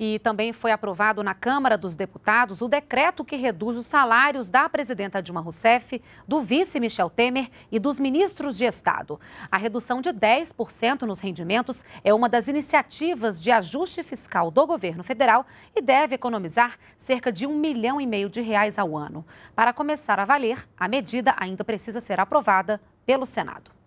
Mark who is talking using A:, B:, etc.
A: E também foi aprovado na Câmara dos Deputados o decreto que reduz os salários da presidenta Dilma Rousseff, do vice Michel Temer e dos ministros de Estado. A redução de 10% nos rendimentos é uma das iniciativas de ajuste fiscal do governo federal e deve economizar cerca de um milhão e meio de reais ao ano. Para começar a valer, a medida ainda precisa ser aprovada pelo Senado.